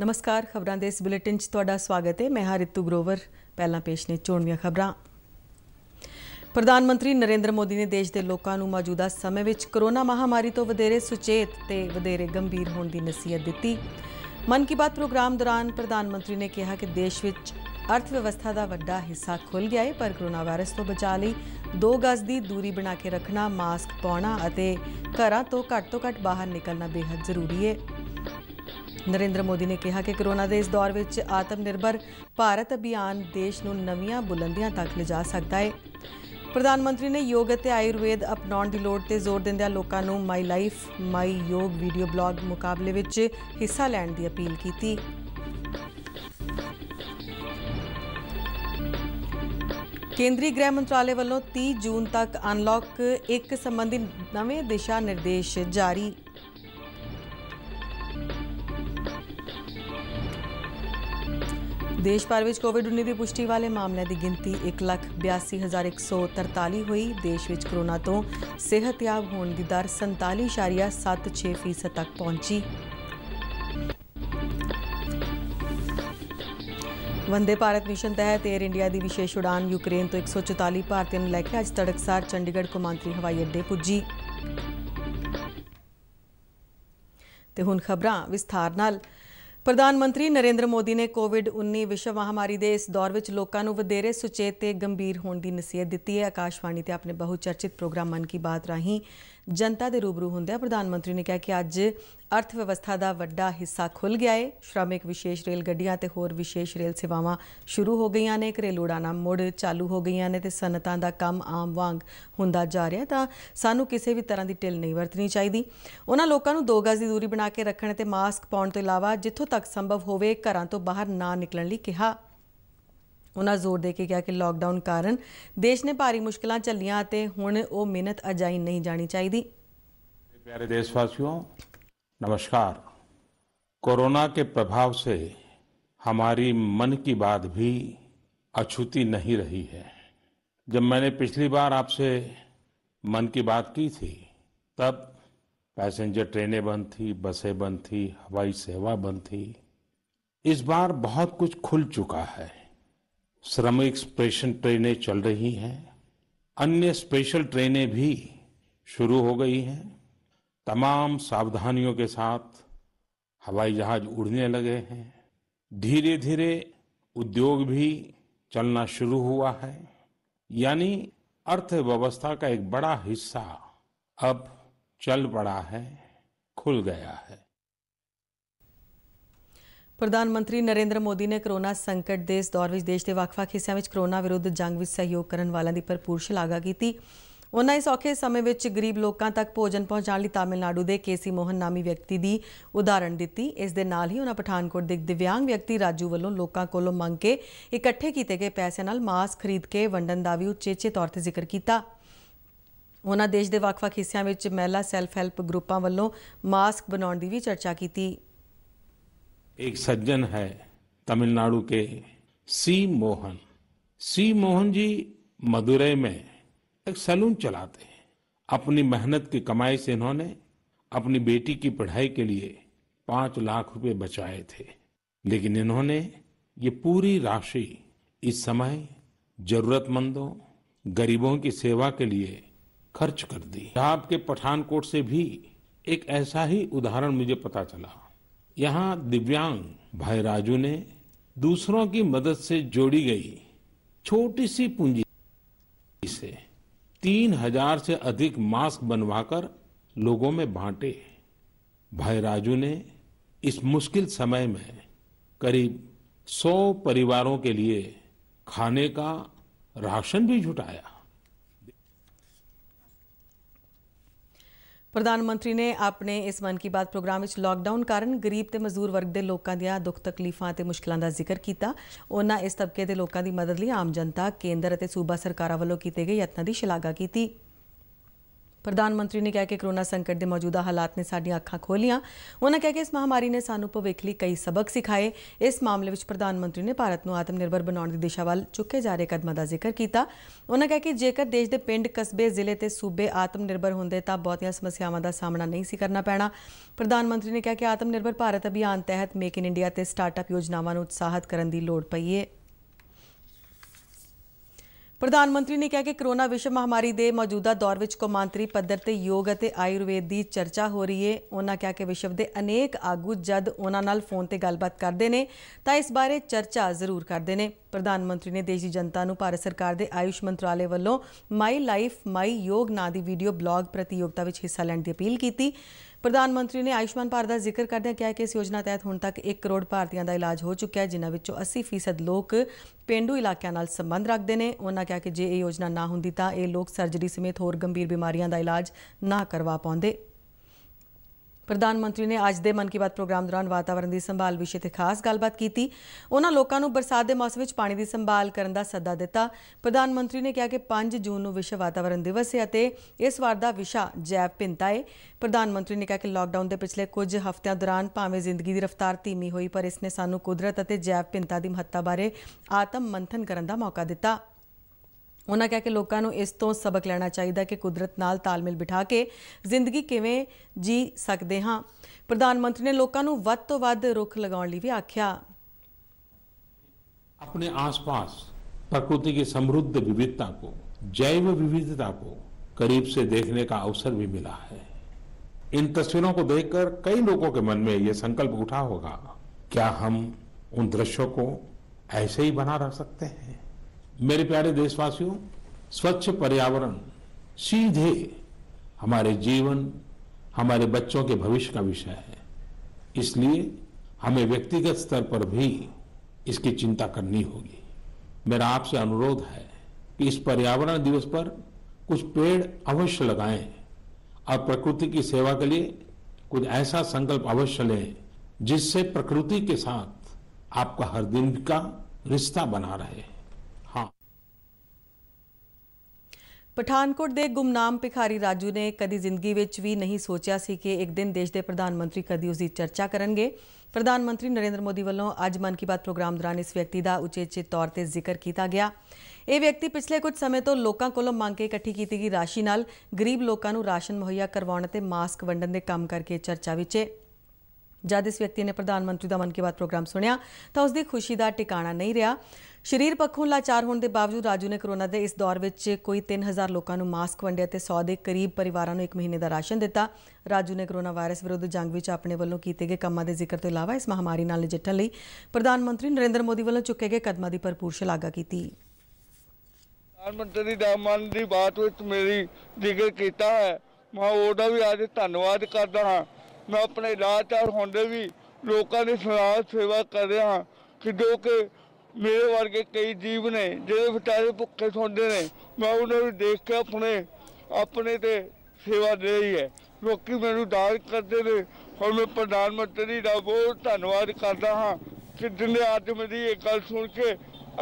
ਨਮਸਕਾਰ ਖਬਰਾਂ ਦੇ ਇਸ ਬੁਲੇਟਿਨ 'ਚ ਤੁਹਾਡਾ ਸਵਾਗਤ ਹੈ ਮੈਂ ਹਾਂ ਰਿਤੂ ਗਰੋਵਰ ਪਹਿਲਾਂ ਪੇਸ਼ ਨੇ ਚੋਣਵੀਆਂ ਖਬਰਾਂ ਪ੍ਰਧਾਨ ਮੰਤਰੀ ਨਰਿੰਦਰ ਮੋਦੀ ਨੇ ਦੇਸ਼ ਦੇ ਲੋਕਾਂ ਨੂੰ ਮੌਜੂਦਾ ਸਮੇਂ ਵਿੱਚ ਕਰੋਨਾ ਮਹਾਮਾਰੀ ਤੋਂ ਵਧੇਰੇ ਸੁਚੇਤ ਤੇ ਵਧੇਰੇ ਗੰਭੀਰ ਹੋਣ ਦੀ ਨਸੀਹਤ ਦਿੱਤੀ ਮਨ ਕੀ ਬਾਤ ਪ੍ਰੋਗਰਾਮ ਦੌਰਾਨ ਪ੍ਰਧਾਨ ਮੰਤਰੀ ਨੇ ਕਿਹਾ ਕਿ ਦੇਸ਼ ਵਿੱਚ ਅਰਥ ਵਿਵਸਥਾ ਦਾ ਵੱਡਾ ਹਿੱਸਾ ਖੁੱਲ ਗਿਆ ਹੈ ਪਰ ਕਰੋਨਾ ਵਾਇਰਸ ਤੋਂ ਬਚਾਅ ਲਈ 2 ਗਜ਼ ਦੀ ਦੂਰੀ ਬਣਾ ਕੇ ਰੱਖਣਾ ਮਾਸਕ ਪਾਉਣਾ ਅਤੇ ਘਰਾਂ ਤੋਂ ਘੱਟ ਤੋਂ ਘੱਟ ਬਾਹਰ ਨਿਕਲਣਾ ਬੇहद ਜ਼ਰੂਰੀ ਹੈ ਨਰਿੰਦਰ ਮੋਦੀ ਨੇ ਕਿਹਾ ਕਿ ਕਰੋਨਾ ਦੇ ਇਸ ਦੌਰ ਵਿੱਚ ਆਤਮ ਨਿਰਭਰ ਭਾਰਤ ਅਭਿਆਨ ਦੇਸ਼ ਨੂੰ ਨਵੀਆਂ ਬੁਲੰਦੀਆਂ ਤੱਕ ਲਿਜਾ ਸਕਦਾ ਹੈ ਪ੍ਰਧਾਨ ਮੰਤਰੀ ਨੇ ਯੋਗ ਅਤੇ ਆਯੁਰਵੇਦ ਅਪਣਾਉਣ ਦੀ ਲੋੜ ਤੇ ਜ਼ੋਰ ਦਿੰਦਿਆਂ ਲੋਕਾਂ ਨੂੰ ਮਾਈ ਲਾਈਫ ਮਾਈ ਯੋਗ ਵੀਡੀਓ ਬਲੌਗ ਮੁਕਾਬਲੇ ਵਿੱਚ ਹਿੱਸਾ ਲੈਣ ਦੀ ਅਪੀਲ ਕੀਤੀ ਕੇਂਦਰੀ ਗ੍ਰਹਿ ਮੰਤਰਾਲੇ ਵੱਲੋਂ 30 ਜੂਨ ਤੱਕ ਅਨਲੌਕ 1 ਸੰਬੰਧੀ ਨਵੇਂ ਦਿਸ਼ਾ ਨਿਰਦੇਸ਼ ਜਾਰੀ ਦੇਸ਼ ਭਰ ਵਿੱਚ ਕੋਵਿਡ-19 ਦੀ ਪੁਸ਼ਟੀ ਵਾਲੇ ਮਾਮਲਿਆਂ ਦੀ ਗਿਣਤੀ 182143 ਹੋਈ ਦੇਸ਼ ਵਿੱਚ ਕਰੋਨਾ ਤੋਂ ਸਿਹਤਯਾਬ ਹੋਣ ਦੀ ਦਰ 47.76% ਤੱਕ ਪਹੁੰਚੀ ਵੰਦੇ ਭਾਰਤ ਮਿਸ਼ਨ ਤਹਿਤ 에ਅਰ ਇੰਡੀਆ ਦੀ ਵਿਸ਼ੇਸ਼ ਉਡਾਨ ਯੂਕਰੇਨ ਤੋਂ 144 ਭਾਰਤੀਆਂ ਨੂੰ ਲੈ ਕੇ ਅੱਜ ਤੜਕਸਾਰ ਚੰਡੀਗੜ੍ਹ ਕੋਮਾਂਤਰੀ ਹਵਾਈ ਅੱਡੇ ਪੁੱਜੀ ਤੇ ਹੁਣ ਖਬਰਾਂ ਵਿਸਥਾਰ ਨਾਲ ਪ੍ਰਧਾਨ ਮੰਤਰੀ ਨਰਿੰਦਰ ਮੋਦੀ ਨੇ ਕੋਵਿਡ-19 ਵਿਸ਼ਵ ਮਹਾਮਾਰੀ ਦੇ ਇਸ ਦੌਰ ਵਿੱਚ ਲੋਕਾਂ ਨੂੰ ਵਧੇਰੇ ਸੁਚੇਤ ਤੇ ਗੰਭੀਰ ਹੋਣ ਦੀ ਨਸੀਹਤ ਦਿੱਤੀ ਹੈ ਆਕਾਸ਼ਵਾਣੀ ਤੇ ਆਪਣੇ ਬਹੁਚਰਚਿਤ ਪ੍ਰੋਗਰਾਮ ਮਨ ਕੀ ਬਾਤ ਰਾਹੀਂ ਜਨਤਾ ਦੇ ਰੂਬਰੂ ਹੁੰਦਿਆਂ ਪ੍ਰਧਾਨ ਮੰਤਰੀ ਨੇ ਕਿਹਾ ਕਿ ਅੱਜ ਅਰਥ ਵਿਵਸਥਾ ਦਾ ਵੱਡਾ ਹਿੱਸਾ ਖੁੱਲ ਗਿਆ ਹੈ ਸ਼੍ਰਮਿਕ ਵਿਸ਼ੇਸ਼ ਰੇਲ ਗੱਡੀਆਂ ਤੇ ਹੋਰ ਵਿਸ਼ੇਸ਼ ਰੇਲ ਸੇਵਾਵਾਂ ਸ਼ੁਰੂ ਹੋ ਗਈਆਂ ਨੇ ਘਰੇਲੂ ਉਡਾਨਾਂ ਮੁੜ ਚਾਲੂ ਹੋ ਗਈਆਂ ਨੇ ਤੇ ਸਨਤਾਂ ਦਾ ਕੰਮ ਆਮ ਵਾਂਗ ਹੁੰਦਾ ਜਾ ਰਿਹਾ ਤਾਂ ਸਾਨੂੰ ਕਿਸੇ ਵੀ ਤਰ੍ਹਾਂ ਦੀ ਢਿੱਲ ਨਹੀਂ ਵਰਤਣੀ ਚਾਹੀਦੀ ਉਹਨਾਂ ਲੋਕਾਂ ਨੂੰ 2 ਗਜ਼ ਦੀ ਦੂਰੀ ਬਣਾ ਕੇ ਰੱਖਣ ਤੇ ਮਾਸਕ ਪਾਉਣ ਤੋਂ ਇਲਾਵਾ ਜਿੱਥੋਂ ਤੱਕ ਸੰਭਵ ਹੋਵੇ ਘਰਾਂ ਤੋਂ ਬਾਹਰ ਨਾ ਨਿਕਲਣ ਲਈ ਕਿਹਾ उन्होंने जोर ਦੇ ਕੇ ਕਿਹਾ ਕਿ ਲਾਕਡਾਊਨ ਕਾਰਨ ਦੇਸ਼ ਨੇ ਭਾਰੀ ਮੁਸ਼ਕਲਾਂ ਝੱਲੀਆਂ ਅਤੇ ਹੁਣ ਉਹ ਮਿਹਨਤ ਅਜਾਈ ਨਹੀਂ प्यारे देशवासियों नमस्कार कोरोना के प्रभाव से हमारी मन की बात भी अछूती नहीं रही है जब मैंने पिछली बार आपसे मन की बात की थी तब पैसेंजर ट्रेनें बंद थी बसें बंद थी हवाई सेवा बंद थी इस बार बहुत कुछ खुल चुका है श्रमिक स्पेशल ट्रेनें चल रही हैं अन्य स्पेशल ट्रेनें भी शुरू हो गई हैं तमाम सावधानियों के साथ हवाई जहाज उड़ने लगे हैं धीरे धीरे उद्योग भी चलना शुरू हुआ है यानी अर्थव्यवस्था का एक बड़ा हिस्सा अब चल पड़ा है खुल गया है ਪ੍ਰਧਾਨ ਮੰਤਰੀ ਨਰਿੰਦਰ ਮੋਦੀ ਨੇ ਕਰੋਨਾ ਸੰਕਟ ਦੇ ਇਸ ਦੌਰ ਵਿੱਚ ਦੇਸ਼ ਦੇ ਵੱਖ-ਵੱਖ ਹਿੱਸਿਆਂ ਵਿੱਚ ਕਰੋਨਾ ਵਿਰੁੱਧ ਜੰਗ ਵਿੱਚ ਸਹਿਯੋਗ ਕਰਨ ਵਾਲਿਆਂ ਦੀ ਭਰਪੂਰ ਸ਼ਲਾਘਾ ਕੀਤੀ। ਉਹਨਾਂ ਇਸ ਔਖੇ ਸਮੇਂ ਵਿੱਚ ਗਰੀਬ ਲੋਕਾਂ ਤੱਕ ਭੋਜਨ ਪਹੁੰਚਾਉਣ ਲਈ ਤਾਮਿਲਨਾਡੂ ਦੇ ਕੇਸੀ ਮੋਹਨ ਨਾਮੀ ਵਿਅਕਤੀ ਦੀ ਉਦਾਹਰਣ ਦਿੱਤੀ ਇਸ ਦੇ ਨਾਲ ਹੀ ਉਹਨਾਂ ਪਠਾਨਕੋਟ ਦੇ ਦਿਵਿਆਂਗ ਵਿਅਕਤੀ ਰਾਜੂ ਵੱਲੋਂ ਲੋਕਾਂ ਕੋਲੋਂ ਮੰਗ ਕੇ ਇਕੱਠੇ ਕੀਤੇ ਗਏ ਪੈਸੇ ਨਾਲ ਮਾਸਕ ਖਰੀਦ ਕੇ ਵੰਡਣ ਦਾ ਵੀ ਉਚੇਚੇ ਤੌਰ ਤੇ ਜ਼ਿਕਰ ਕੀਤਾ ਉਹਨਾਂ ਦੇਸ਼ ਦੇ ਵੱਖ-ਵੱਖ ਹਿੱਸਿਆਂ ਵਿੱਚ ਮਹਿਲਾ ਸੈਲਫ ਹੈਲਪ ਗਰੁੱਪਾਂ ਵੱਲੋਂ ਮਾਸਕ ਬਣਾਉਣ ਦੀ ਵੀ ਚਰਚਾ ਕੀਤੀ एक सज्जन है तमिलनाडु के सी मोहन सी मोहन जी मदुरई में एक सैलून चलाते हैं अपनी मेहनत की कमाई से इन्होंने अपनी बेटी की पढ़ाई के लिए पांच लाख रुपए बचाए थे लेकिन इन्होंने ये पूरी राशि इस समय जरूरतमंदों गरीबों की सेवा के लिए खर्च कर दी आपके पठानकोट से भी एक ऐसा ही उदाहरण मुझे पता चला यहाँ दिव्यांग भाई राजू ने दूसरों की मदद से जोड़ी गई छोटी सी पूंजी से तीन हजार से अधिक मास्क बनवाकर लोगों में बांटे भाई राजू ने इस मुश्किल समय में करीब सौ परिवारों के लिए खाने का राशन भी जुटाया ਪ੍ਰਧਾਨ ਮੰਤਰੀ ਨੇ ਆਪਣੇ ਇਸ ਮਨ ਕੀ ਬਾਤ ਪ੍ਰੋਗਰਾਮ ਵਿੱਚ ਲਾਕਡਾਊਨ ਕਾਰਨ ਗਰੀਬ ਤੇ ਮਜ਼ਦੂਰ ਵਰਗ ਦੇ ਲੋਕਾਂ ਦੀਆਂ ਦੁੱਖ ਤਕਲੀਫਾਂ ਤੇ ਮੁਸ਼ਕਲਾਂ ਦਾ ਜ਼ਿਕਰ ਕੀਤਾ ਉਹਨਾਂ ਇਸ ਤਬਕੇ ਦੇ ਲੋਕਾਂ ਦੀ ਮਦਦ ਲਈ ਆਮ ਜਨਤਾ ਕੇਂਦਰ ਅਤੇ ਸੂਬਾ ਸਰਕਾਰਾਂ ਵੱਲੋਂ ਕੀਤੇ ਗਏ ਯਤਨਾਂ ਦੀ ਸ਼ਲਾਘਾ ਕੀਤੀ ਪ੍ਰਧਾਨ ਮੰਤਰੀ ਨੇ ਕਿਹਾ ਕਿ ਕਰੋਨਾ ਸੰਕਟ ਦੇ ਮੌਜੂਦਾ ਹਾਲਾਤ ਨੇ ਸਾਡੀਆਂ ਅੱਖਾਂ ਖੋਲੀਆਂ ਉਹਨਾਂ ਕਿਹਾ ਕਿ ਇਸ ਮਹਾਮਾਰੀ ਨੇ ਸਾਨੂੰ ਭਵਿੱਖ ਲਈ ਕਈ ਸਬਕ ਸਿਖਾਏ ਇਸ ਮਾਮਲੇ ਵਿੱਚ ਪ੍ਰਧਾਨ ਮੰਤਰੀ ਨੇ ਭਾਰਤ ਨੂੰ ਆਤਮ ਨਿਰਭਰ ਬਣਾਉਣ ਦੀ ਦਿਸ਼ਾ ਵੱਲ ਚੁੱਕੇ ਜਾ ਰਹੇ ਕਦਮਾਂ ਦਾ ਜ਼ਿਕਰ ਕੀਤਾ ਉਹਨਾਂ ਕਿਹਾ ਕਿ ਜੇਕਰ ਦੇਸ਼ ਦੇ ਪਿੰਡ ਕਸਬੇ ਜ਼ਿਲ੍ਹੇ ਤੇ ਸੂਬੇ ਆਤਮ ਨਿਰਭਰ ਹੁੰਦੇ ਤਾਂ ਬਹੁਤੀਆਂ ਸਮੱਸਿਆਵਾਂ ਦਾ ਸਾਹਮਣਾ ਨਹੀਂ ਸੀ ਕਰਨਾ ਪੈਣਾ ਪ੍ਰਧਾਨ ਮੰਤਰੀ ਨੇ ਕਿਹਾ ਕਿ ਆਤਮ ਨਿਰਭਰ ਭਾਰਤ ਅਭਿਆਨ ਤਹਿਤ ਮੇਕ ਇਨ ਇੰਡੀਆ ਤੇ ਸਟਾਰਟਅਪ ਯੋਜਨਾਵਾਂ ਨੂੰ ਉਤਸ਼ਾਹਤ ਕਰਨ ਦੀ ਲੋੜ ਪਈ ਹੈ ਪ੍ਰਧਾਨ ਮੰਤਰੀ ਨੇ ਕਿਹਾ ਕਿ ਕਰੋਨਾ ਵਿਸ਼ਵ ਮਹਾਮਾਰੀ ਦੇ ਮੌਜੂਦਾ ਦੌਰ ਵਿੱਚ ਕੌਮਾਂਤਰੀ ਪੱਧਰ ਤੇ ਯੋਗ ਅਤੇ ਆਯੁਰਵੇਦ ਦੀ ਚਰਚਾ ਹੋ ਰਹੀ ਹੈ ਉਹਨਾਂ ਕਿਹਾ ਕਿ ਵਿਸ਼ਵ ਦੇ ਅਨੇਕ ਆਗੂ ਜਦ ਉਹਨਾਂ ਨਾਲ ਫੋਨ ਤੇ ਗੱਲਬਾਤ ਕਰਦੇ ਨੇ ਤਾਂ ਇਸ ਬਾਰੇ ਚਰਚਾ ਜ਼ਰੂਰ ਕਰਦੇ ਨੇ ਪ੍ਰਧਾਨ ਮੰਤਰੀ ਨੇ ਦੇਸ਼ ਦੀ ਜਨਤਾ ਨੂੰ ਭਾਰਤ ਸਰਕਾਰ ਦੇ ਆਯੁਸ਼ ਮੰਤਰਾਲੇ ਵੱਲੋਂ ਮਾਈ ਲਾਈਫ ਮਾਈ ਯੋਗ ਨਾਂ ਦੀ ਵੀਡੀਓ ਬਲੌਗ ਪ੍ਰਤੀਯੋਗਤਾ ਵਿੱਚ ਹਿੱਸਾ ਲੈਣ ਦੀ ਅਪੀਲ ਕੀਤੀ ਪ੍ਰਧਾਨ ਮੰਤਰੀ ਨੇ ਆਯੁਸ਼ਮਾਨ ਭਾਰਤ ਦਾ ਜ਼ਿਕਰ ਕਰਦਿਆਂ ਕਿਹਾ ਕਿ ਇਸ ਯੋਜਨਾ ਤਹਿਤ ਹੁਣ ਤੱਕ 1 ਕਰੋੜ ਭਾਰਤੀਆਂ ਦਾ ਇਲਾਜ ਹੋ ਚੁੱਕਿਆ ਹੈ ਜਿਨ੍ਹਾਂ ਵਿੱਚੋਂ 80% ਲੋਕ ਪਿੰਡੂ ਇਲਾਕਿਆਂ ਨਾਲ ਸੰਬੰਧ ਰੱਖਦੇ ਨੇ ਉਹਨਾਂ ਕਿਹਾ ਕਿ ਜੇ ਇਹ ਯੋਜਨਾ ਨਾ ਹੁੰਦੀ ਤਾਂ ਇਹ ਲੋਕ ਸਰਜਰੀ ਸਮੇਤ ਹੋਰ ਗੰਭੀਰ ਬਿਮਾਰੀਆਂ ਦਾ ਇਲਾਜ ਨਾ ਕਰਵਾ ਪਾਉਂਦੇ ਪ੍ਰਧਾਨ ਮੰਤਰੀ ਨੇ ਅੱਜ ਦੇ ਮਨ ਕੀ ਬਾਤ ਪ੍ਰੋਗਰਾਮ ਦੌਰਾਨ ਵਾਤਾਵਰਣ ਦੀ ਸੰਭਾਲ ਵਿਸ਼ੇ ਤੇ ਖਾਸ ਗੱਲਬਾਤ ਕੀਤੀ ਉਹਨਾਂ ਲੋਕਾਂ ਨੂੰ ਬਰਸਾਤ ਦੇ ਮੌਸਮ ਵਿੱਚ ਪਾਣੀ ਦੀ ਸੰਭਾਲ ਕਰਨ ਦਾ ਸੱਦਾ ਦਿੱਤਾ ਪ੍ਰਧਾਨ ਮੰਤਰੀ ਨੇ ਕਿਹਾ ਕਿ 5 ਜੂਨ ਨੂੰ ਵਿਸ਼ਵ ਵਾਤਾਵਰਣ ਦਿਵਸ ਹੈ ਅਤੇ ਇਸ ਵਾਰ ਦਾ ਵਿਸ਼ਾ ਜੈਵ ਭਿੰਨਤਾ ਹੈ ਪ੍ਰਧਾਨ ਮੰਤਰੀ ਨੇ ਕਿਹਾ ਕਿ ਲਾਕਡਾਊਨ ਦੇ ਪਿਛਲੇ ਕੁਝ ਹਫ਼ਤਿਆਂ ਦੌਰਾਨ ਭਾਵੇਂ ਜ਼ਿੰਦਗੀ ਦੀ ਰਫ਼ਤਾਰ ਧੀਮੀ ਹੋਈ ਪਰ ਇਸ ਨੇ ਸਾਨੂੰ ਕੁਦਰਤ ਅਤੇ ਜੈਵ ਭਿੰਨਤਾ ਦੀ ਮਹੱਤਤਾ ਬਾਰੇ ਆਤਮ ਮੰਥਨ ਕਰਨ ਦਾ ਮੌਕਾ ਦਿੱਤਾ उन्होंने कहा कि लोगों ਨੂੰ ਇਸ ਤੋਂ ਸਬਕ ਲੈਣਾ ਚਾਹੀਦਾ ਕਿ ਕੁਦਰਤ ਨਾਲ ਤਾਲਮੇਲ ਬਿਠਾ ਕੇ ਜ਼ਿੰਦਗੀ ਕਿਵੇਂ ਜੀ ਸਕਦੇ ਹਾਂ ਪ੍ਰਧਾਨ ਮੰਤਰੀ ਨੇ ਲੋਕਾਂ ਨੂੰ ਵੱਧ ਤੋਂ ਵੱਧ ਰੁੱਖ ਲਗਾਉਣ प्रकृति की समृद्ध विविधता को जैव विविधता को करीब से देखने का अवसर भी मिला है इन तस्वीरों को देखकर कई लोगों के मन में यह संकल्प उठा होगा क्या हम उन दृश्यों को ऐसे ही बना रख सकते हैं मेरे प्यारे देशवासियों स्वच्छ पर्यावरण सीधे हमारे जीवन हमारे बच्चों के भविष्य का विषय है इसलिए हमें व्यक्तिगत स्तर पर भी इसकी चिंता करनी होगी मेरा आपसे अनुरोध है कि इस पर्यावरण दिवस पर कुछ पेड़ अवश्य लगाएं और प्रकृति की सेवा के लिए कुछ ऐसा संकल्प अवश्य लें जिससे प्रकृति के साथ आपका हर दिन का रिश्ता बना रहे ਪਠਾਨਕੋਟ ਦੇ ਗੁਮਨਾਮ ਭਿਖਾਰੀ ਰਾਜੂ ਨੇ ਕਦੀ ਜ਼ਿੰਦਗੀ ਵਿੱਚ ਵੀ ਨਹੀਂ ਸੋਚਿਆ ਸੀ ਕਿ ਇੱਕ ਦਿਨ ਦੇਸ਼ ਦੇ ਪ੍ਰਧਾਨ ਮੰਤਰੀ ਕਦੀ ਉਸ ਦੀ ਚਰਚਾ ਕਰਨਗੇ ਪ੍ਰਧਾਨ ਮੰਤਰੀ ਨਰਿੰਦਰ ਮੋਦੀ ਵੱਲੋਂ ਅੱਜ ਮਨ ਕੀ ਬਾਤ ਪ੍ਰੋਗਰਾਮ ਦੌਰਾਨ ਇਸ ਵਿਅਕਤੀ ਦਾ ਉਚੇਚੇ ਤੌਰ ਤੇ ਜ਼ਿਕਰ ਕੀਤਾ ਗਿਆ ਇਹ ਵਿਅਕਤੀ ਪਿਛਲੇ ਕੁਝ ਸਮੇਂ ਤੋਂ ਲੋਕਾਂ ਕੋਲੋਂ ਮੰਗ ਕੇ ਇਕੱਠੀ ਕੀਤੀ ਗਈ ਰਾਸ਼ੀ ਨਾਲ ਗਰੀਬ ਲੋਕਾਂ ਨੂੰ ਰਾਸ਼ਨ ਮੁਹੱਈਆ ਕਰਵਾਉਣ ਤੇ ਮਾਸਕ ਵੰਡਣ ਦੇ ਕੰਮ ਕਰਕੇ ਚਰਚਾ ਵਿੱਚ ਹੈ ਜਦ ਇਸ ਵਿਅਕਤੀ ਨੇ ਪ੍ਰਧਾਨ ਮੰਤਰੀ ਦਾ ਮਨ ਕੀ ਬਾਤ ਪ੍ਰੋਗਰਾਮ ਸੁਣਿਆ ਤਾਂ ਉਸ ਦੀ ਖੁਸ਼ੀ ਦਾ ਟਿਕਾਣਾ ਨਹੀਂ ਰਿਹਾ ਸਰੀਰ ਪੱਖੋਂ ਲਾਚਾਰ ਹੋਣ ਦੇ ਬਾਵਜੂਦ ਰਾਜੂ ਨੇ ਕਰੋਨਾ ਦੇ ਇਸ ਦੌਰ ਵਿੱਚ ਕੋਈ 3000 ਲੋਕਾਂ ਨੂੰ ਮਾਸਕ ਵੰਡਿਆ ਤੇ 100 ਦੇ ਕਰੀਬ ਪਰਿਵਾਰਾਂ ਨੂੰ 1 ਮਹੀਨੇ ਦਾ ਰਾਸ਼ਨ ਦਿੱਤਾ ਰਾਜੂ ਨੇ ਕਰੋਨਾ ਵਾਇਰਸ ਵਿਰੁੱਧ ਜੰਗ ਵਿੱਚ ਆਪਣੇ ਵੱਲੋਂ ਕੀਤੇ ਗਏ ਕੰਮਾਂ ਦੇ ਜ਼ਿਕਰ ਤੋਂ ਇਲਾਵਾ ਇਸ ਮਹਾਮਾਰੀ ਨਾਲ ਨਜਿੱਠਣ ਲਈ ਪ੍ਰਧਾਨ ਮੰਤਰੀ ਨਰਿੰਦਰ ਮੋਦੀ ਵੱਲੋਂ ਚੁੱਕੇ ਗਏ ਕਦਮਾਂ ਦੀ ਭਰਪੂਰ ਸ਼ਲਾਘਾ ਕੀਤੀ ਪ੍ਰਧਾਨ ਮੰਤਰੀ ਦਾ ਮਨ ਦੀ ਬਾਤ ਵਿੱਚ ਮੇਰੀ ਜ਼ਿਕਰ ਕੀਤਾ ਹੈ ਮੈਂ ਉਹਦਾ ਵੀ ਅੱਜ ਧੰਨਵਾਦ ਕਰਦਾ ਹਾਂ ਮੈਂ ਆਪਣੇ ਲਾਚਾਰ ਹੁੰਦੇ ਵੀ ਲੋਕਾਂ ਦੀ ਸਮਾਜ ਸੇਵਾ ਕਰ ਰਿਹਾ ਹਾਂ ਕਿ ਜੋ ਕਿ ਮੇਰੇ ਵਰਗੇ ਕਈ ਜੀਵ ਨੇ ਜਿਹੜੇ ਵਿਚਾਰੇ ਭੁੱਖੇ ਸੌਂਦੇ ਨੇ ਮੈਂ ਉਹਨਾਂ ਨੂੰ ਦੇਖ ਕੇ ਆਪਣੇ ਆਪਣੇ ਤੇ ਸੇਵਾ ਦੇ ਰਹੀ ਹੈ ਲੋਕੀ ਮੈਨੂੰ ਦਾਨ ਕਰਦੇ ਨੇ ਹੁਣ ਮੈਂ ਪ੍ਰਧਾਨ ਮੰਤਰੀ ਦਾ ਬਹੁਤ ਧੰਨਵਾਦ ਕਰਦਾ ਹਾਂ ਕਿ ਜਿੰਨੇ ਅੱਜ ਮੇਰੀ ਇਹ ਗੱਲ ਸੁਣ ਕੇ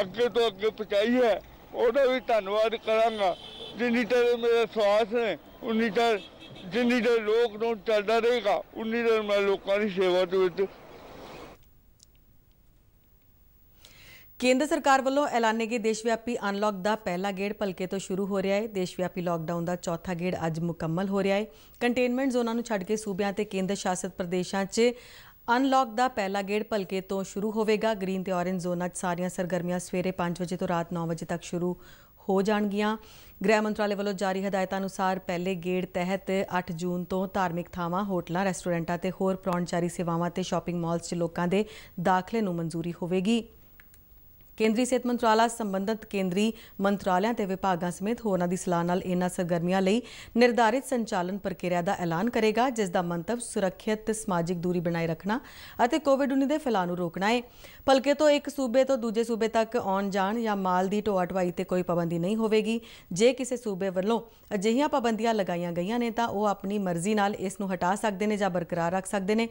ਅੱਗੇ ਤੋਂ ਅੱਗੇ ਪਹੁੰਚਾਈ ਹੈ ਉਹਦਾ ਵੀ ਧੰਨਵਾਦ ਕਰਾਂਗਾ ਜਿੰਨੀ ਤਰ੍ਹਾਂ ਮੇਰਾ ਸਵਾਸ ਨੇ ਉਨੀ ਤਰ੍ਹਾਂ ਜਿੰਨੀ ਦੇ ਲੋਕ ਨੂੰ ਚੱਲਦਾ ਰਹੇਗਾ ਉਨੀ ਦੇ ਮੈਂ ਲੋਕਾਂ ਦੀ ਸੇਵਾ ਦੇ ਵਿੱਚ ਕੇਂਦਰ ਸਰਕਾਰ ਵੱਲੋਂ ਐਲਾਨੇ ਗਏ ਦੇਸ਼ ਵਿਆਪੀ ਅਨਲੌਕ ਦਾ ਪਹਿਲਾ ਗੇੜ ਭਲਕੇ ਤੋਂ ਸ਼ੁਰੂ ਹੋ ਰਿਹਾ ਹੈ ਦੇਸ਼ ਵਿਆਪੀ ਲਾਕਡਾਊਨ ਦਾ ਚੌਥਾ ਗੇੜ ਅੱਜ ਮੁਕੰਮਲ ਹੋ ਰਿਹਾ ਹੈ ਕੰਟੇਨਮੈਂਟ ਜ਼ੋਨਾਂ ਨੂੰ ਛੱਡ ਕੇ ਸੂਬਿਆਂ ਤੇ ਕੇਂਦਰ ਸ਼ਾਸਿਤ ਪ੍ਰਦੇਸ਼ਾਂ 'ਚ ਅਨਲੌਕ ਦਾ ਪਹਿਲਾ ਗੇੜ ਭਲਕੇ ਤੋਂ ਸ਼ੁਰੂ ਹੋਵੇਗਾ ਗ੍ਰੀਨ ਤੇ ਔਰੇਂਜ ਜ਼ੋਨਾਂ 'ਚ ਸਾਰੀਆਂ ਸਰਗਰਮੀਆਂ ਸਵੇਰੇ 5 ਵਜੇ ਤੋਂ ਰਾਤ 9 ਵਜੇ ਤੱਕ ਸ਼ੁਰੂ ਹੋ ਜਾਣਗੀਆਂ ਗ੍ਰਹਿ ਮੰਤਰਾਲੇ ਵੱਲੋਂ ਜਾਰੀ ਹਦਾਇਤਾਂ ਅਨੁਸਾਰ ਪਹਿਲੇ ਗੇੜ ਤਹਿਤ 8 ਜੂਨ ਤੋਂ ਧਾਰਮਿਕ ਥਾਵਾਂ, ਹੋਟਲਾਂ, ਰੈਸਟੋਰੈਂਟਾਂ ਤੇ ਹੋਰ ਪ੍ਰਾਣਚਾਰੀ ਸੇਵਾਵਾਂ ਤੇ ਸ਼ਾਪਿੰਗ ਮਾਲਸ 'ਚ ਲੋਕਾਂ ਦੇ ਦਾਖਲੇ ਨੂੰ ਮਨਜ਼ੂਰੀ ਹੋਵੇਗੀ। ਕੇਂਦਰੀ ਸਿਹਤ ਮੰਤਰਾਲਾ ਸੰਬੰਧਤ ਕੇਂਦਰੀ ਮੰਤਰਾਲਿਆਂ ਤੇ ਵਿਭਾਗਾਂ ਸਮੇਤ ਹੋਰਨਾਂ ਦੀ ਸਲਾਹ ਨਾਲ ਇਹਨਾਂ ਸਰਗਰਮੀਆਂ ਲਈ ਨਿਰਧਾਰਿਤ ਸੰਚਾਲਨ ਪ੍ਰਕਿਰਿਆ ਦਾ ਐਲਾਨ ਕਰੇਗਾ ਜਿਸ ਦਾ ਮੰਤਵ ਸੁਰੱਖਿਅਤ ਸਮਾਜਿਕ ਦੂਰੀ ਬਣਾਈ ਰੱਖਣਾ ਅਤੇ ਕੋਵਿਡ-19 ਦੇ ਫੈਲਾਅ ਨੂੰ ਰੋਕਣਾ ਹੈ ਭਲਕੇ ਤੋਂ ਇੱਕ ਸੂਬੇ ਤੋਂ ਦੂਜੇ ਸੂਬੇ ਤੱਕ ਆਉਣ ਜਾਣ ਜਾਂ ਮਾਲ ਦੀ ਢੋਆ-ਢਵਾਈ ਤੇ ਕੋਈ ਪਾਬੰਦੀ ਨਹੀਂ ਹੋਵੇਗੀ ਜੇ ਕਿਸੇ ਸੂਬੇ ਵੱਲੋਂ ਅਜਿਹੀਆਂ ਪਾਬੰਦੀਆਂ ਲਗਾਈਆਂ ਗਈਆਂ ਨੇ ਤਾਂ ਉਹ ਆਪਣੀ ਮਰਜ਼ੀ ਨਾਲ ਇਸ ਨੂੰ ਹਟਾ ਸਕਦੇ ਨੇ ਜਾਂ ਬਰਕਰਾਰ ਰੱਖ ਸਕਦੇ ਨੇ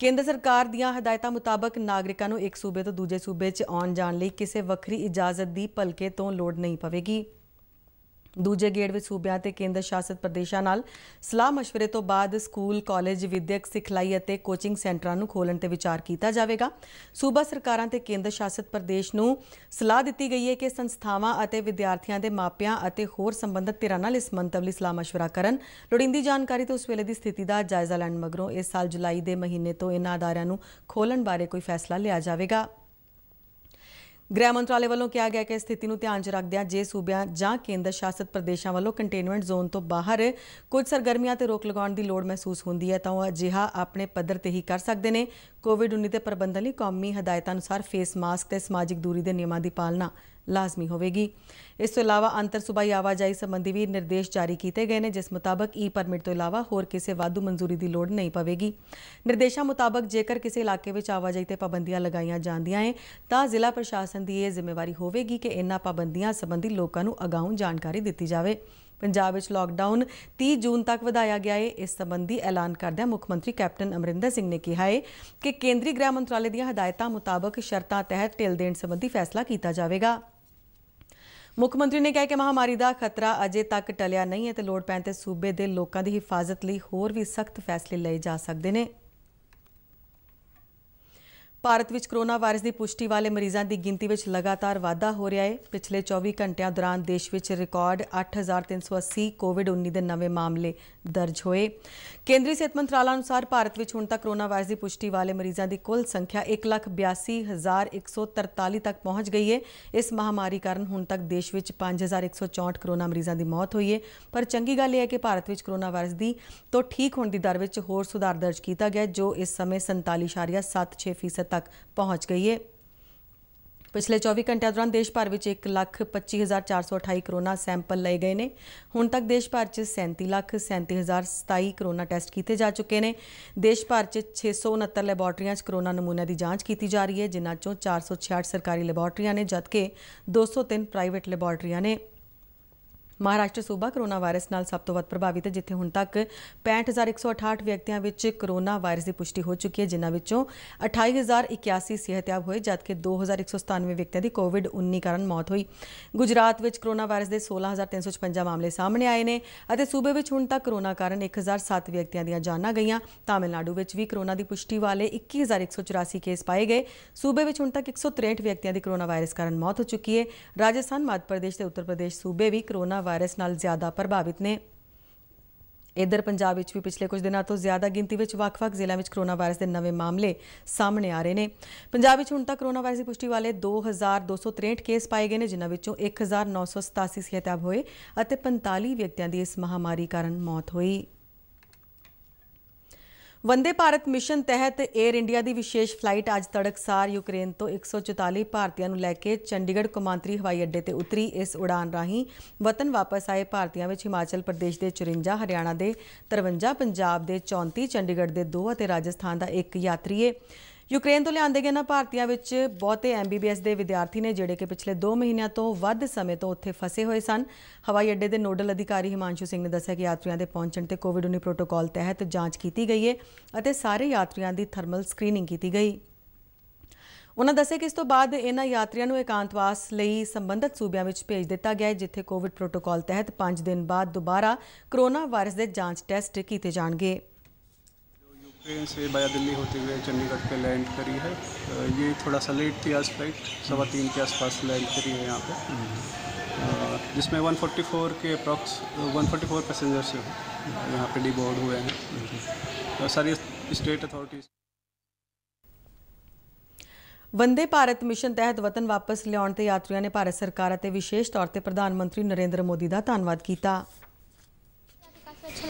ਕੇਂਦਰ ਸਰਕਾਰ ਦੀਆਂ ਹਦਾਇਤਾਂ ਮੁਤਾਬਕ ਨਾਗਰਿਕਾਂ ਨੂੰ ਇੱਕ ਸੂਬੇ ਤੋਂ ਦੂਜੇ ਸੂਬੇ 'ਚ ਆਉਣ ਜਾਣ ਲਈ ਕਿਸੇ ਵੱਖਰੀ ਇਜਾਜ਼ਤ ਦੀ ਭਲਕੇ ਤੋਂ ਲੋੜ ਨਹੀਂ ਪਵੇਗੀ ਦੂਜੇ ਗੇੜ ਵਿੱਚ ਸੂਬਿਆਂ ਤੇ ਕੇਂਦਰ ਸ਼ਾਸਿਤ ਪ੍ਰਦੇਸ਼ਾਂ ਨਾਲ ਸਲਾਹ ਮਸ਼ਵਰੇ ਤੋਂ ਬਾਅਦ ਸਕੂਲ ਕਾਲਜ ਵਿਦਿਅਕ ਸਿਖਲਾਈ ਅਤੇ ਕੋਚਿੰਗ ਸੈਂਟਰਾਂ ਨੂੰ ਖੋਲਣ ਤੇ ਵਿਚਾਰ ਕੀਤਾ ਜਾਵੇਗਾ ਸੂਬਾ ਸਰਕਾਰਾਂ ਤੇ ਕੇਂਦਰ ਸ਼ਾਸਿਤ ਪ੍ਰਦੇਸ਼ ਨੂੰ ਸਲਾਹ ਦਿੱਤੀ ਗਈ ਹੈ ਕਿ ਸੰਸਥਾਵਾਂ ਅਤੇ ਵਿਦਿਆਰਥੀਆਂ ਦੇ ਮਾਪਿਆਂ ਅਤੇ ਹੋਰ ਸੰਬੰਧਿਤ ਧਿਰਾਂ ਨਾਲ ਇਸ ਮੰਤਵ ਲਈ ਸਲਾਹ ਮਸ਼ਵਰਾ ਕਰਨ ਲੋੜੀਂਦੀ ਜਾਣਕਾਰੀ ਤੋਂ ਉਸ ਵੇਲੇ ਦੀ ਸਥਿਤੀ ਦਾ ਜਾਇਜ਼ਾ ਲੈਣ ਮਗਰੋਂ ਇਸ ਸਾਲ ਜੁਲਾਈ ਦੇ ਮਹੀਨੇ ਤੋਂ ਇਹਨਾਂ ਅਦਾਰਿਆਂ ਨੂੰ ਖੋਲਣ ਬਾਰੇ ਕੋਈ ਫੈਸਲਾ ਲਿਆ ਜਾਵੇਗਾ ਗ੍ਰਹਿ ਮੰਤਰਾਲੇ ਵੱਲੋਂ ਕਿਹਾ ਗਿਆ ਕਿ ਸਥਿਤੀ ਨੂੰ ਧਿਆਨ 'ਚ ਰੱਖਦਿਆਂ ਜੇ ਸੂਬਿਆਂ ਜਾਂ ਕੇਂਦਰ ਸ਼ਾਸਿਤ ਪ੍ਰਦੇਸ਼ਾਂ ਵੱਲੋਂ ਕੰਟੇਨਮੈਂਟ ਜ਼ੋਨ ਤੋਂ ਬਾਹਰ ਕੁਝ ਸਰਗਰਮੀਆਂ ਤੇ ਰੋਕ ਲਗਾਉਣ ਦੀ ਲੋੜ ਮਹਿਸੂਸ ਹੁੰਦੀ ਹੈ ਤਾਂ ਉਹ ਅਜਿਹਾ ਆਪਣੇ ਪੱਧਰ ਤੇ ਹੀ ਕਰ ਸਕਦੇ ਨੇ ਕੋਵਿਡ-19 ਦੇ ਪ੍ਰਬੰਧਨ ਲਈ ਕੌਮੀ ਹਦਾਇਤਾਂ ਅਨੁਸਾਰ ਫੇਸ ਮਾਸਕ ਤੇ ਸਮਾਜਿਕ ਦੂਰੀ ਦੇ ਨਿਯਮਾਂ ਦੀ ਪਾਲਣਾ ਲਾਜ਼ਮੀ ਹੋਵੇਗੀ ਇਸ ਤੋਂ ਇਲਾਵਾ ਅੰਤਰ ਸੁਭਾਈ ਆਵਾਜਾਈ ਸੰਬੰਧੀ ਵੀ ਨਿਰਦੇਸ਼ ਜਾਰੀ ਕੀਤੇ ਗਏ ਨੇ ਜਿਸ ਮੁਤਾਬਕ ਈ ਪਰਮਿਟ ਤੋਂ ਇਲਾਵਾ ਹੋਰ ਕਿਸੇ ਵਾਧੂ ਮਨਜ਼ੂਰੀ ਦੀ ਲੋੜ ਨਹੀਂ ਪਵੇਗੀ ਨਿਰਦੇਸ਼ਾਂ ਮੁਤਾਬਕ ਜੇਕਰ ਕਿਸੇ ਇਲਾਕੇ ਵਿੱਚ ਆਵਾਜਾਈ ਤੇ ਪਾਬੰਦੀਆਂ ਲਗਾਈਆਂ ਜਾਂਦੀਆਂ ਹਨ ਤਾਂ ਜ਼ਿਲ੍ਹਾ ਪ੍ਰਸ਼ਾਸਨ ਦੀ ਇਹ ਜ਼ਿੰਮੇਵਾਰੀ ਹੋਵੇਗੀ ਕਿ ਇਹਨਾਂ ਪਾਬੰਦੀਆਂ ਸੰਬੰਧੀ ਲੋਕਾਂ ਨੂੰ ਅਗਾਊਂ ਜਾਣਕਾਰੀ ਦਿੱਤੀ ਜਾਵੇ ਪੰਜਾਬ ਵਿੱਚ ਲਾਕਡਾਊਨ 30 ਜੂਨ ਤੱਕ ਵਧਾਇਆ ਗਿਆ ਹੈ ਇਸ ਸੰਬੰਧੀ ਐਲਾਨ ਕਰਦਿਆਂ ਮੁੱਖ ਮੰਤਰੀ ਕੈਪਟਨ ਅਮਰਿੰਦਰ ਸਿੰਘ ਨੇ ਕਿਹਾ ਹੈ ਕਿ ਕੇਂਦਰੀ ਗ੍ਰਹਿ ਮੰਤਰਾਲੇ ਦੀਆਂ ਹਦਾਇਤਾਂ ਮੁਤਾਬਕ ਸ਼ਰਤਾਂ ਤਹਿਤ ਢਿੱਲ ਦੇਣ ਸੰਬੰਧੀ ਫੈਸਲਾ ਕੀਤਾ ਜਾਵੇਗਾ ਮੁੱਖ ਮੰਤਰੀ ਨੇ ਕਿਹਾ ਕਿ ਮਹਾਮਾਰੀ ਦਾ ਖਤਰਾ ਅਜੇ ਤੱਕ ਟਲਿਆ ਨਹੀਂ ਹੈ ਤੇ ਲੋੜ ਪੈਣ ਤੇ ਸੂਬੇ ਦੇ ਲੋਕਾਂ ਦੀ ਹਿਫਾਜ਼ਤ ਲਈ ਹੋਰ ਵੀ ਸਖਤ ਫੈਸਲੇ ਲਏ ਜਾ ਸਕਦੇ ਨੇ ਭਾਰਤ ਵਿੱਚ ਕੋਰੋਨਾ ਵਾਇਰਸ ਦੀ ਪੁਸ਼ਟੀ ਵਾਲੇ ਮਰੀਜ਼ਾਂ ਦੀ ਗਿਣਤੀ ਵਿੱਚ ਲਗਾਤਾਰ ਵਾਧਾ ਹੋ ਰਿਹਾ ਹੈ ਪਿਛਲੇ 24 ਘੰਟਿਆਂ ਦੌਰਾਨ ਦੇਸ਼ ਵਿੱਚ ਰਿਕਾਰਡ 8380 ਕੋਵਿਡ-19 ਦੇ ਨਵੇਂ ਮਾਮਲੇ ਦਰਜ ਹੋਏ ਕੇਂਦਰੀ ਸਿਹਤ ਮੰਤਰਾਲਾ ਅਨੁਸਾਰ ਭਾਰਤ ਵਿੱਚ ਹੁਣ ਤੱਕ ਕੋਰੋਨਾ ਵਾਇਰਸ ਦੀ ਪੁਸ਼ਟੀ ਵਾਲੇ ਮਰੀਜ਼ਾਂ ਦੀ ਕੁੱਲ ਸੰਖਿਆ 182143 ਤੱਕ ਪਹੁੰਚ ਗਈ ਹੈ ਇਸ ਮਹਾਮਾਰੀ ਕਾਰਨ ਹੁਣ ਤੱਕ ਦੇਸ਼ ਵਿੱਚ 5164 ਕੋਰੋਨਾ ਮਰੀਜ਼ਾਂ ਦੀ ਮੌਤ ਹੋਈ ਹੈ ਪਰ ਚੰਗੀ ਗੱਲ ਇਹ ਹੈ ਕਿ ਭਾਰਤ ਵਿੱਚ ਕੋਰੋਨਾ ਵਾਇਰਸ ਦੀ ਤੋਂ ਠੀਕ ਹੋਣ ਦੀ ਦਰ ਵਿੱਚ ਹੋਰ ਸੁਧਾਰ ਦਰਜ ਕੀਤਾ ਗਿਆ ਜੋ ਇਸ ਸਮੇਂ 47.76% ਤੱਕ ਪਹੁੰਚ ਗਈ ਹੈ ਪਿਛਲੇ 24 ਘੰਟਿਆਂ ਦੌਰਾਨ ਦੇਸ਼ ਭਰ ਵਿੱਚ 125428 ਕਰੋਨਾ ਸੈਂਪਲ ਲਏ ਗਏ ਨੇ ਹੁਣ ਤੱਕ ਦੇਸ਼ ਭਰ 'ਚ 37,37,027 ਕਰੋਨਾ ਟੈਸਟ ਕੀਤੇ ਜਾ ਚੁੱਕੇ ਨੇ ਦੇਸ਼ ਭਰ 'ਚ 669 ਲੈਬੋਰਟਰੀਆਂ 'ਚ ਕਰੋਨਾ ਨਮੂਨਿਆਂ ਦੀ ਜਾਂਚ ਕੀਤੀ ਜਾ ਰਹੀ ਹੈ ਜਿਨ੍ਹਾਂ 'ਚੋਂ 466 ਸਰਕਾਰੀ ਲੈਬੋਰਟਰੀਆਂ ਨੇ ਜਦਕਿ 203 ਪ੍ਰਾਈਵੇਟ ਲੈਬੋਰਟਰੀਆਂ ਨੇ ਮਹਾਰਾਸ਼ਟਰ ਸੂਬਾ ਕਰੋਨਾ ਵਾਇਰਸ ਨਾਲ ਸਭ ਤੋਂ ਵੱਧ ਪ੍ਰਭਾਵਿਤ ਹੈ ਜਿੱਥੇ ਹੁਣ ਤੱਕ 65168 ਵਿਅਕਤੀਆਂ ਵਿੱਚ ਕਰੋਨਾ ਵਾਇਰਸ ਦੀ ਪੁਸ਼ਟੀ ਹੋ ਚੁੱਕੀ ਹੈ ਜਿਨ੍ਹਾਂ ਵਿੱਚੋਂ 28081 ਸਿਹਤਯਾਬ ਹੋਏ ਜਦਕਿ 2197 ਵਿਅਕਤੀਆਂ ਦੀ ਕੋਵਿਡ-19 ਕਾਰਨ ਮੌਤ ਹੋਈ ਗੁਜਰਾਤ ਵਿੱਚ ਕਰੋਨਾ ਵਾਇਰਸ ਦੇ 16356 ਮਾਮਲੇ ਸਾਹਮਣੇ ਆਏ ਨੇ ਅਤੇ ਸੂਬੇ ਵਿੱਚ ਹੁਣ ਤੱਕ ਕਰੋਨਾ ਕਾਰਨ 1007 ਵਿਅਕਤੀਆਂ ਦੀਆਂ ਜਾਨਾਂ ਗਈਆਂ ਤਾਮਿਲਨਾਡੂ ਵਿੱਚ ਵੀ ਕਰੋਨਾ ਦੀ ਪੁਸ਼ਟੀ ਵਾਲੇ 21184 ਕੇਸ ਪਾਏ ਗਏ ਸੂਬੇ ਵਿੱਚ ਹੁਣ ਤੱਕ 163 ਵਿਅਕਤੀਆਂ ਦੀ ਕਰੋਨਾ ਵਾਇਰਸ ਕਾਰਨ ਮੌਤ ਹੋ ਚੁੱਕੀ ਹੈ ਰਾਜਸਥਾਨ ਮੱਧ ਪ੍ਰਦੇਸ਼ ਤੇ ਉੱਤਰ ਪ੍ਰਦੇਸ਼ ਸੂਬੇ ਵੀ ਕਰੋਨਾ ਵਾਇਰਸ ਨਾਲ ਜ਼ਿਆਦਾ ਪ੍ਰਭਾਵਿਤ ਨੇ ਇਧਰ ਪੰਜਾਬ ਵਿੱਚ ਵੀ ਪਿਛਲੇ ਕੁਝ ਦਿਨਾਂ ਤੋਂ ਜ਼ਿਆਦਾ ਗਿਣਤੀ ਵਿੱਚ ਵੱਖ-ਵੱਖ ਜ਼ਿਲ੍ਹਿਆਂ ਵਿੱਚ ਕਰੋਨਾ ਵਾਇਰਸ ਦੇ ਨਵੇਂ ਮਾਮਲੇ ਸਾਹਮਣੇ ਆ ਰਹੇ ਨੇ ਪੰਜਾਬ ਵਿੱਚ ਹੁਣ ਤੱਕ ਕਰੋਨਾ ਵਾਇਰਸ ਦੀ ਪੁਸ਼ਟੀ ਵਾਲੇ 2263 ਕੇਸ ਪਾਏ ਗਏ ਨੇ ਜਿਨ੍ਹਾਂ ਵਿੱਚੋਂ 1987 ਸਿਹਤਯਾਬ ਹੋਏ ਅਤੇ 45 ਵਿਅਕਤੀਆਂ ਦੀ ਇਸ ਮਹਾਮਾਰੀ ਕਾਰਨ ਮੌਤ ਹੋਈ ਵੰਦੇ ਭਾਰਤ ਮਿਸ਼ਨ ਤਹਿਤ 에ਅਰ ਇੰਡੀਆ ਦੀ ਵਿਸ਼ੇਸ਼ ਫਲਾਈਟ ਅੱਜ ਤੜਕਸਾਰ ਯੂਕਰੇਨ ਤੋਂ 144 ਭਾਰਤੀਆਂ ਨੂੰ ਲੈ ਕੇ ਚੰਡੀਗੜ੍ਹ ਕਮਾਂਤਰੀ ਹਵਾਈ ਅੱਡੇ ਤੇ ਉਤਰੀ ਇਸ ਉਡਾਨ ਰਾਹੀਂ ਵਤਨ ਵਾਪਸ ਆਏ ਭਾਰਤੀਆਂ ਵਿੱਚ ਹਿਮਾਚਲ ਪ੍ਰਦੇਸ਼ ਦੇ 54 ਹਰਿਆਣਾ ਦੇ 53 ਪੰਜਾਬ ਦੇ 34 ਚੰਡੀਗੜ੍ਹ ਦੇ 2 ਅਤੇ ਰਾਜਸਥਾਨ ਦਾ ਇੱਕ ਯਾਤਰੀ ਹੈ ਯੂਕਰੇਨ ਤੋਂ ਲਿਆਂਦੇ ਗਏ ਨਾ ਭਾਰਤੀਆਂ ਵਿੱਚ ਬਹੁਤੇ ਐਮਬੀਬੀਐਸ ਦੇ ਵਿਦਿਆਰਥੀ ਨੇ ਜਿਹੜੇ ਕਿ ਪਿਛਲੇ 2 ਮਹੀਨਿਆਂ ਤੋਂ ਵੱਧ ਸਮੇਂ ਤੋਂ ਉੱਥੇ ਫਸੇ ਹੋਏ ਸਨ ਹਵਾਈ ਅੱਡੇ ਦੇ ਨੋਡਲ ਅਧਿਕਾਰੀ ਹਿਮਾਂਸ਼ੂ ਸਿੰਘ ਨੇ ਦੱਸਿਆ ਕਿ ਯਾਤਰੀਆਂ ਦੇ ਪਹੁੰਚਣ ਤੇ ਕੋਵਿਡ-19 ਪ੍ਰੋਟੋਕਾਲ ਤਹਿਤ ਜਾਂਚ ਕੀਤੀ ਗਈ ਹੈ ਅਤੇ ਸਾਰੇ ਯਾਤਰੀਆਂ ਦੀ ਥਰਮਲ ਸਕਰੀਨਿੰਗ ਕੀਤੀ ਗਈ ਉਹਨਾਂ ਦੱਸਿਆ ਕਿ ਇਸ ਤੋਂ ਬਾਅਦ ਇਹਨਾਂ ਯਾਤਰੀਆਂ ਨੂੰ ਇਕਾਂਤਵਾਸ ਲਈ ਸੰਬੰਧਿਤ ਸੂਬਿਆਂ ਵਿੱਚ ਭੇਜ ਦਿੱਤਾ ਗਿਆ ਹੈ ਜਿੱਥੇ ਕੋਵਿਡ ਪ੍ਰੋਟੋਕਾਲ ਤਹਿਤ 5 ਦਿਨ ਬਾਅਦ ਦੁਬਾਰਾ ਕੋਰੋਨਾ ਵਾਇਰਸ ਦੇ ਜਾਂਚ ਟੈਸਟ ਕੀਤੇ ਜਾਣਗੇ ट्रेन से बाया दिल्ली होते हुए चंडीगढ़ पे लैंड करी है ये थोड़ा सा लेट थी आज फ्लाइट सवा हम्म। तीन के आसपास लैंड करी है यहाँ पे हम्म। जिसमें 144 के अप्रॉक्स 144 फोर्टी फोर पैसेंजर्स यहाँ पे डिबोर्ड हुए हैं हम्म। सारी state authorities Vande Bharat mission तहत वतन वापस लिया ਤੇ ਯਾਤਰੀਆਂ ਨੇ ਭਾਰਤ ਸਰਕਾਰ ਅਤੇ ਵਿਸ਼ੇਸ਼ ਤੌਰ ਤੇ ਪ੍ਰਧਾਨ ਮੰਤਰੀ ਨਰਿੰਦਰ ਮੋਦੀ ਦਾ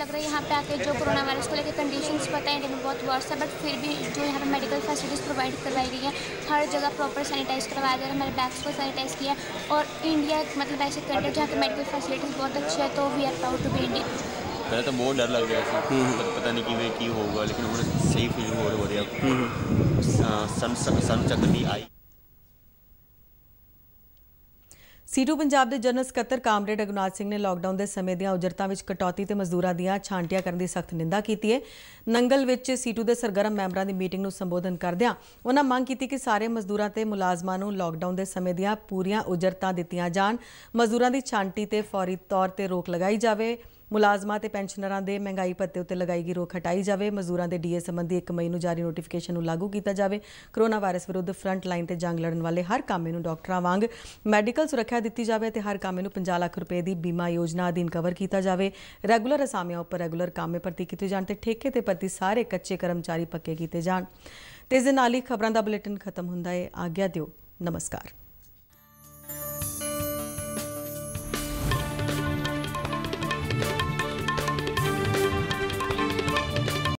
लग रहा है यहाँ पे आके जो कोरोना वायरस को लेकर कंडीशन पता है इंडिया में बहुत वर्ष है बट फिर भी जो यहाँ पे मेडिकल फैसिलिटीज़ प्रोवाइड करवाई गई है हर जगह प्रॉपर सैनिटाइज करवाया जा रहा है मेरे बैग्स को सैनिटाइज किया और इंडिया मतलब ऐसे कंट्री जहाँ पर मेडिकल फैसिलिटीज़ बहुत अच्छी है तो we are proud to be India पहले तो बहुत डर लग रहा है हम्म। पता नहीं कि वे की होगा लेकिन उन्होंने सही फील हो रही है हम्म। हाँ, सन सन भी आई ਸੀਟੂ ਪੰਜਾਬ ਦੇ ਜਨਰਲ ਸਕੱਤਰ ਕਾਮਰੇਡ ਅਗਨਾਥ ਸਿੰਘ ਨੇ ਲਾਕਡਾਊਨ ਦੇ ਸਮੇਂ ਦੀਆਂ ਉਜਰਤਾਂ ਵਿੱਚ ਕਟੌਤੀ ਤੇ ਮਜ਼ਦੂਰਾਂ ਦੀਆਂ ਛਾਂਟੀਆਂ ਕਰਨ ਦੀ ਸਖਤ ਨਿੰਦਾ ਕੀਤੀ ਹੈ ਨੰਗਲ ਵਿੱਚ ਸੀਟੂ ਦੇ ਸਰਗਰਮ ਮੈਂਬਰਾਂ ਦੀ ਮੀਟਿੰਗ ਨੂੰ ਸੰਬੋਧਨ ਕਰਦਿਆਂ ਉਹਨਾਂ ਮੰਗ ਕੀਤੀ ਕਿ ਸਾਰੇ ਮਜ਼ਦੂਰਾਂ ਤੇ ਮੁਲਾਜ਼ਮਾਂ ਨੂੰ ਲਾਕਡਾਊਨ ਦੇ ਸਮੇਂ ਦੀਆਂ ਪੂਰੀਆਂ ਉਜਰਤਾਂ ਦਿੱਤੀਆਂ ਜਾਣ ਮਜ਼ਦੂਰਾਂ ਦੀ ਛਾਂਟੀ ਤੇ ਫੌਰੀ ਤੌਰ ਤੇ ਰੋਕ ਲਗਾਈ ਜਾਵੇ ਮੁਲਾਜ਼ਮਾਂ ਤੇ ਪੈਨਸ਼ਨਰਾਂ ਦੇ ਮਹਿੰਗਾਈ ਭੱਤੇ ਉੱਤੇ ਲਗਾਈ ਗਈ ਰੋਕ ਹਟਾਈ ਜਾਵੇ ਮਜ਼ਦੂਰਾਂ ਦੇ ਡੀਏ ਸੰਬੰਧੀ 1 ਮਈ ਨੂੰ ਜਾਰੀ ਨੋਟੀਫਿਕੇਸ਼ਨ ਨੂੰ ਲਾਗੂ ਕੀਤਾ ਜਾਵੇ ਕਰੋਨਾ ਵਾਇਰਸ ਵਿਰੁੱਧ ਫਰੰਟ ਲਾਈਨ ਤੇ ਜੰਗ ਲੜਨ ਵਾਲੇ ਹਰ ਕਾਮੇ ਨੂੰ ਡਾਕਟਰਾਂ ਵਾਂਗ ਮੈਡੀਕਲ ਸੁਰੱਖਿਆ ਦਿੱਤੀ ਜਾਵੇ ਤੇ ਹਰ ਕਾਮੇ ਨੂੰ 50 ਲੱਖ ਰੁਪਏ ਦੀ ਬੀਮਾ ਯੋਜਨਾ ਅਧੀਨ ਕਵਰ ਕੀਤਾ ਜਾਵੇ ਰੈਗੂਲਰ ਅਸਾਮੀਆਂ ਉੱਪਰ ਰੈਗੂਲਰ ਕਾਮੇ ਭਰਤੀ ਕੀਤੇ ਜਾਣ ਤੇ ਠੇਕੇ ਤੇ ਭਰਤੀ ਸਾਰੇ ਕੱਚੇ ਕਰਮਚਾਰੀ ਪੱਕੇ ਕੀਤੇ ਜਾਣ ਤੇ ਇਸ ਦੇ ਨਾਲ ਹੀ ਖਬਰਾਂ ਦਾ ਬੁਲੇਟਿਨ ਖਤਮ ਹੁੰਦਾ ਹੈ ਆਗਿਆ ਦਿਓ ਨਮਸਕਾਰ